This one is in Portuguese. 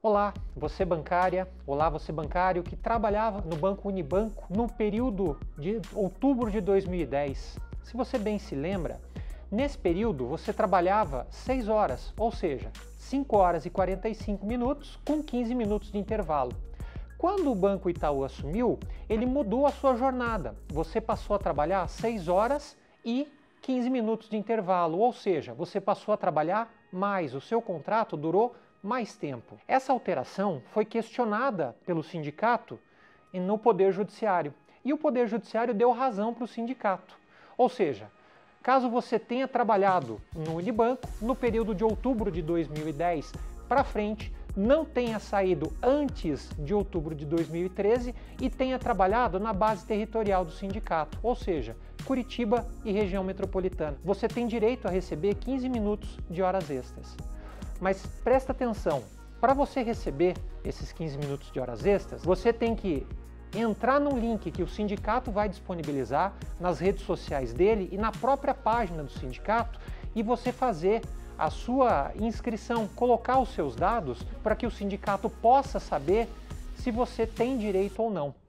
Olá, você bancária, olá você bancário que trabalhava no Banco Unibanco no período de outubro de 2010. Se você bem se lembra, nesse período você trabalhava 6 horas, ou seja, 5 horas e 45 minutos com 15 minutos de intervalo. Quando o Banco Itaú assumiu, ele mudou a sua jornada. Você passou a trabalhar 6 horas e 15 minutos de intervalo, ou seja, você passou a trabalhar mais, o seu contrato durou mais tempo. Essa alteração foi questionada pelo sindicato no Poder Judiciário e o Poder Judiciário deu razão para o sindicato. Ou seja, caso você tenha trabalhado no Unibanco no período de outubro de 2010 para frente, não tenha saído antes de outubro de 2013 e tenha trabalhado na base territorial do sindicato, ou seja, Curitiba e região metropolitana. Você tem direito a receber 15 minutos de horas extras. Mas presta atenção, para você receber esses 15 minutos de horas extras, você tem que entrar no link que o sindicato vai disponibilizar nas redes sociais dele e na própria página do sindicato e você fazer a sua inscrição, colocar os seus dados para que o sindicato possa saber se você tem direito ou não.